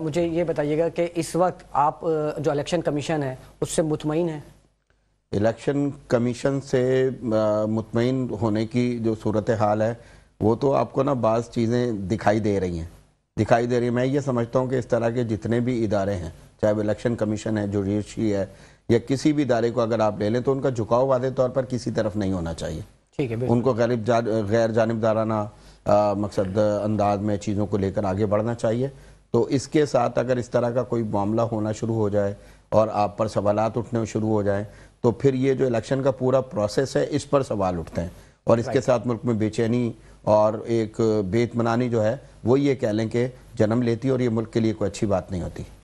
मुझे ये बताइएगा कि इस वक्त आप जो इलेक्शन कमीशन है उससे मुतमिन है इलेक्शन कमीशन से मुतमिन होने की जो सूरत हाल है वो तो आपको ना बाज़ चीज़ें दिखाई दे रही हैं दिखाई दे रही है मैं ये समझता हूँ कि इस तरह के जितने भी इदारे हैं चाहे वो इलेक्शन कमीशन है जुडिशरी है या किसी भी इदारे को अगर आप ले लें तो उनका झुकाव वादे तौर पर किसी तरफ नहीं होना चाहिए ठीक है उनको गरीब जा, गैर जानबदाराना मकसद अंदाज में चीज़ों को लेकर आगे बढ़ना चाहिए तो इसके साथ अगर इस तरह का कोई मामला होना शुरू हो जाए और आप पर सवाल उठने शुरू हो जाएं तो फिर ये जो इलेक्शन का पूरा प्रोसेस है इस पर सवाल उठते हैं और इसके साथ मुल्क में बेचैनी और एक बेतमनानी जो है वो ये कह लें कि जन्म लेती है और ये मुल्क के लिए कोई अच्छी बात नहीं होती